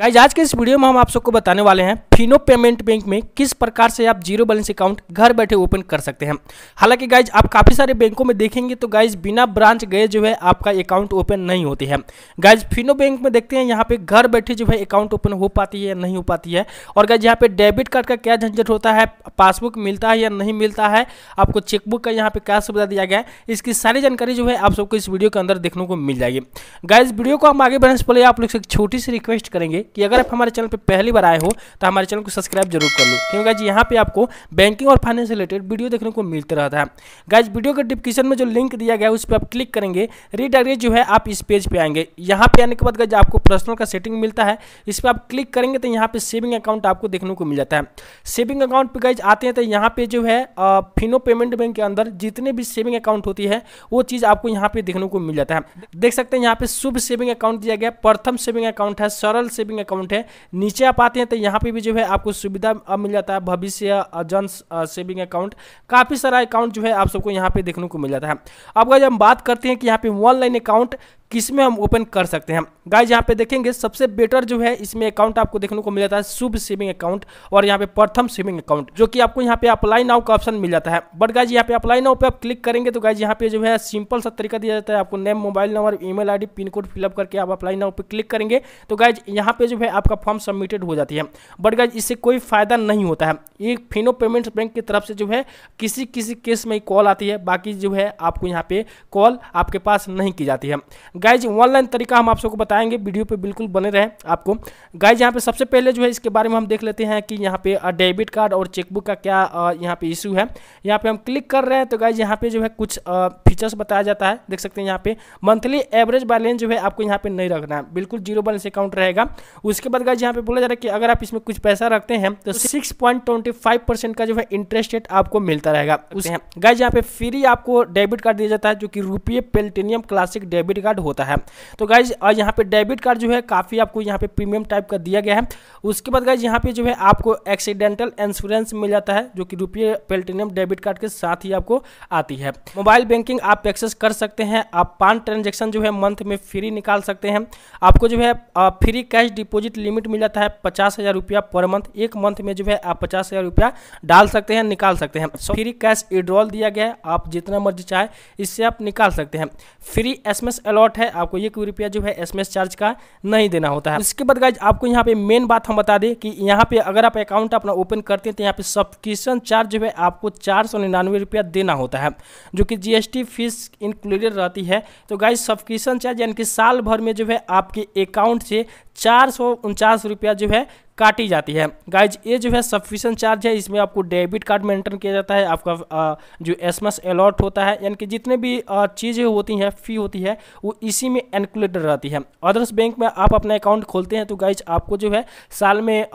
guys आज के इस वीडियो में हम आप सबको बताने वाले हैं फिनो पेमेंट बैंक में किस प्रकार से आप जीरो बैलेंस अकाउंट घर बैठे ओपन कर सकते हैं हालांकि गाइज आप काफ़ी सारे बैंकों में देखेंगे तो गाइज बिना ब्रांच गए जो है आपका अकाउंट ओपन नहीं होती है गाइज फिनो बैंक में देखते हैं यहाँ पे घर बैठे जो है अकाउंट ओपन हो पाती है या नहीं हो पाती है और गाइज यहाँ पे डेबिट कार्ड का क्या झंझट होता है पासबुक मिलता है या नहीं मिलता है आपको चेकबुक का यहाँ पे क्या सुविधा दिया गया है इसकी सारी जानकारी जो है आप सबको इस वीडियो के अंदर देखने को मिल जाएगी गाइज वीडियो को हम आगे बढ़ने से पहले आप लोग से छोटी सी रिक्वेस्ट करेंगे कि अगर आप हमारे चैनल पर पहली बार आए हो तो हमारे चैनल को सब्सक्राइब जरूर कर लो क्योंकि गाइज यहाँ पे आपको बैंकिंग और फाइनेंस रिलेटेड वीडियो देखने को मिलते रहता है गाइज वीडियो के डिस्क्रिप्शन में जो लिंक दिया गया है उस पर आप क्लिक करेंगे रीडायरेक्ट जो है आप इस पेज पे आएंगे यहाँ पे आने के बाद गाइज आपको पर्सनल का सेटिंग मिलता है इस पर आप क्लिक करेंगे तो यहाँ पर सेविंग अकाउंट आपको देखने को मिल जाता है सेविंग अकाउंट पर गाइज आते हैं तो यहाँ पे जो है फिनो पेमेंट बैंक के अंदर जितने भी सेविंग अकाउंट होती है वो चीज़ आपको यहाँ पे देखने को मिल जाता है देख सकते हैं यहाँ पे शुभ सेविंग अकाउंट दिया गया प्रथम सेविंग अकाउंट है सरल सेविंग सेविंग अकाउंट है नीचे आप आते हैं तो यहाँ पे भी जो है आपको सुविधा अब मिल जाता है भविष्य जन सेविंग अकाउंट काफ़ी सारा अकाउंट जो है आप सबको यहाँ पे देखने को मिल जाता है अब अगर हम बात करते हैं कि यहाँ पे ऑनलाइन अकाउंट किस में हम ओपन कर सकते हैं गाइज यहाँ पे देखेंगे सबसे बेटर जो है इसमें अकाउंट आपको देखने को मिल जाता है शुभ सेविंग अकाउंट और यहाँ पे प्रथम सेविंग अकाउंट जो कि आपको यहाँ पे अप्लाई नाउ का ऑप्शन मिल जाता है बट गाइज यहाँ पे अप्लाई नाउ पे आप क्लिक करेंगे तो गाइज यहाँ पे जो है सिंपल सा तरीका दिया जाता है आपको name mobile number email pin code fill up करके आप अप्लाई नाउ पर क्लिक करेंगे तो गाइज यहाँ पे जो है आपका फॉर्म सबमिटेड हो जाती है बट गाइज इससे कोई फायदा नहीं होता है ये फिनो पेमेंट्स बैंक की तरफ से जो है किसी किसी केस में कॉल आती है बाकी जो है आपको यहाँ पे कॉल आपके पास नहीं की जाती है गाइज ऑनलाइन तरीका हम आप सबको बताएंगे वीडियो पे बिल्कुल बने रहे आपको गाइज यहाँ पे सबसे पहले जो है इसके बारे में हम देख लेते हैं कि यहाँ पे डेबिट कार्ड और चेकबुक का क्या यहाँ पे इशू है यहाँ पे हम क्लिक कर रहे हैं तो गाइज यहाँ पे जो है कुछ फीचर्स बताया जाता है देख सकते हैं यहाँ पे मंथली एवरेज बैलेंस जो है आपको यहाँ पे नहीं रखना है बिल्कुल जीरो बैलेंस अकाउंट रहेगा उसके बाद गाइज यहाँ पे बोला जा रहा है कि अगर आप इसमें कुछ पैसा रखते हैं तो सिक्स का जो है इंटरेस्ट रेट आपको मिलता रहेगा गाइज यहाँ पे फ्री आपको डेबिट कार्ड दिया जाता है जो कि रुपये पेल्टेनियम क्लासिक डेबिट कार्ड हो होता है तो गाइज यहाँ पे डेबिट कार्ड जो है काफ़ी आपको यहाँ पे प्रीमियम टाइप का दिया गया है उसके बाद गाइज यहाँ पे जो है आपको एक्सीडेंटल इंश्योरेंस मिल जाता है जो कि रुपये पेल्टीनियम डेबिट कार्ड के साथ ही आपको आती है मोबाइल बैंकिंग आप एक्सेस कर सकते हैं आप पान ट्रांजेक्शन जो है मंथ में फ्री निकाल सकते हैं आपको जो है फ्री कैश डिपोजिट लिमिट मिल जाता है पचास पर मंथ एक मंथ में जो है आप पचास डाल सकते हैं निकाल सकते हैं फ्री कैश विड्रॉल दिया गया है आप जितना मर्जी चाहे इससे आप निकाल सकते हैं फ्री एसएमएस अलॉट है आपको एक रुपया जो है एस चार्ज का नहीं देना होता है इसके बाद गाइज आपको यहाँ पे मेन बात हम बता दें कि यहाँ पे अगर आप अकाउंट अपना ओपन करते हैं तो यहाँ पे सब्सक्रिप्शन चार्ज जो है आपको चार देना होता है जो कि जी फीस इंक्लूडेड रहती है तो गाइज सब्सक्रिप्शन चार्ज यानी कि साल भर में जो है आपके अकाउंट से चार सौ उनचास रुपया जो है काटी जाती है गाइज ये जो है सफिशेंट चार्ज है इसमें आपको डेबिट कार्ड मेंटेन किया जाता है आपका जो एस एम अलॉट होता है यानी कि जितने भी चीज़ें होती हैं फ़ी होती है वो इसी में इंक्लूडेड रहती है अदर्स बैंक में आप अपना अकाउंट खोलते हैं तो गाइज आपको जो है साल में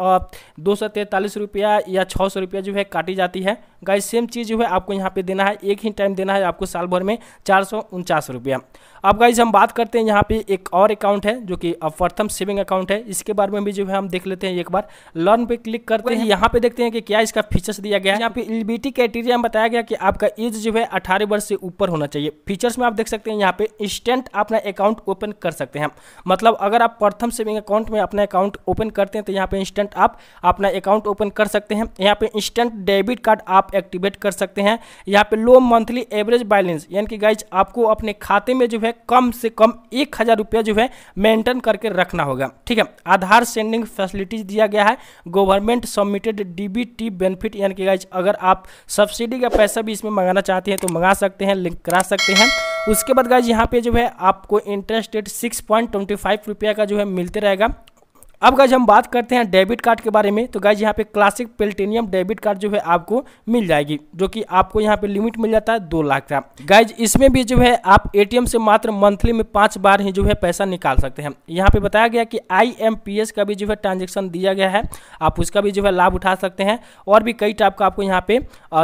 दो सौ तैंतालीस रुपया या छः सौ रुपया जो है काटी जाती है गाइस सेम चीज़ जो है आपको यहाँ पे देना है एक ही टाइम देना है आपको साल भर में चार सौ उनचास रुपया अब गाइज हम बात करते हैं यहाँ पे एक और अकाउंट है जो कि प्रथम सेविंग अकाउंट है इसके बारे में भी जो है हम देख लेते हैं एक बार लर्न पे क्लिक करते हैं यहाँ पे देखते हैं कि क्या इसका फीचर्स दिया गया है यहाँ पे एलिबिटी क्राइटेरिया में बताया गया कि आपका एज जो है अठारह वर्ष से ऊपर होना चाहिए फीचर्स में आप देख सकते हैं यहाँ पे इंस्टेंट अपना अकाउंट ओपन कर सकते हैं मतलब अगर आप प्रथम सेविंग अकाउंट में अपना अकाउंट ओपन करते हैं तो यहाँ पे इंस्टेंट आप अपना अकाउंट ओपन कर सकते हैं यहाँ पे इंस्टेंट डेबिट कार्ड आप एक्टिवेट कर सकते हैं यहाँ पे लो मंथली एवरेज बैलेंस यानी कि गाइज आपको अपने खाते में जो है कम से कम एक हज़ार रुपया जो है मेंटेन करके रखना होगा ठीक है आधार सेंडिंग फैसिलिटीज दिया गया है गवर्नमेंट सबमिटेड डीबीटी बेनिफिट यानी कि गाइज अगर आप सब्सिडी का पैसा भी इसमें मंगाना चाहते हैं तो मंगा सकते हैं लिंक करा सकते हैं उसके बाद गाइज यहाँ पे जो है आपको interest rate six point twenty five रुपया का जो है मिलते रहेगा अब गाइज हम बात करते हैं डेबिट कार्ड के बारे में तो गाइज यहाँ पे क्लासिक पेल्टेनियम डेबिट कार्ड जो है आपको मिल जाएगी जो कि आपको यहाँ पे लिमिट मिल जाता है दो लाख का गाइज इसमें भी जो है आप एटीएम से मात्र मंथली में पांच बार ही जो है पैसा निकाल सकते हैं यहाँ पे बताया गया कि आई का भी जो है ट्रांजेक्शन दिया गया है आप उसका भी जो है लाभ उठा सकते हैं और भी कई टाइप का आपको यहाँ पे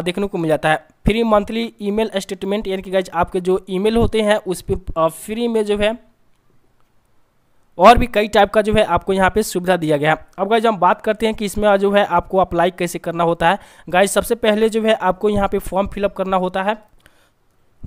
देखने को मिल जाता है फ्री मंथली ईमेल स्टेटमेंट यानी कि गाइज आपके जो ईमेल होते हैं उस पर फ्री में जो है और भी कई टाइप का जो है आपको यहाँ पे सुविधा दिया गया है अब गाइज हम बात करते हैं कि इसमें जो है आपको अप्लाई कैसे करना होता है गाइज सबसे पहले जो है आपको यहाँ पे फॉर्म फिलअप करना होता है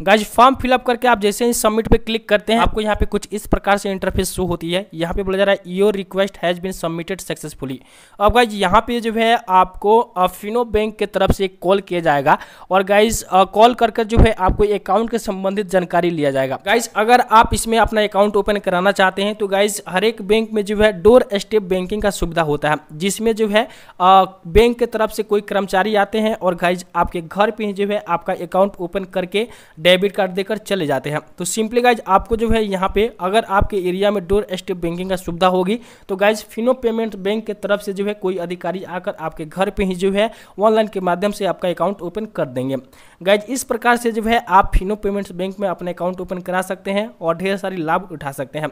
गाइज फॉर्म फिलअप करके आप जैसे ही सबमिट पे क्लिक करते हैं आपको यहाँ पे कुछ इस प्रकार से इंटरफेस शो होती है यहाँ पे बोला जा रहा है your request has been submitted successfully अब गाइज यहाँ पे जो है आपको फिनो बैंक के तरफ से कॉल किया जाएगा और गाइज कॉल करके जो है आपको अकाउंट के संबंधित जानकारी लिया जाएगा गाइज अगर आप इसमें अपना अकाउंट ओपन कराना चाहते हैं तो गाइज हर एक बैंक में जो है डोर स्टेप बैंकिंग का सुविधा होता है जिसमें जो है बैंक के तरफ से कोई कर्मचारी आते हैं और गाइज आपके घर पर जो है आपका अकाउंट ओपन करके डेबिट कार्ड देकर चले जाते हैं तो सिंपली गाइज आपको जो है यहाँ पे अगर आपके एरिया में डोर स्टेप बैंकिंग का सुविधा होगी तो गाइज फिनो पेमेंट बैंक के तरफ से जो है कोई अधिकारी आकर आपके घर पे ही जो है ऑनलाइन के माध्यम से आपका अकाउंट ओपन कर देंगे गाइज इस प्रकार से जो है आप फिनो पेमेंट्स बैंक में अपने अकाउंट ओपन करा सकते हैं और ढेर सारी लाभ उठा सकते हैं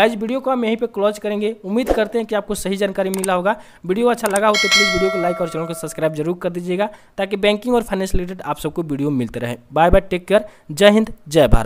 गाइज वीडियो को हम यहीं पर क्लोज करेंगे उम्मीद करते हैं कि आपको सही जानकारी मिला होगा वीडियो अच्छा लगा हो तो प्लीज़ वीडियो को लाइक और चैनल को सब्सक्राइब जरूर कर दीजिएगा ताकि बैंकिंग और फाइनेंस रिलेटेड आप सबको वीडियो मिलते रहे बाय बाय टेक केयर जय हिंद जय भारत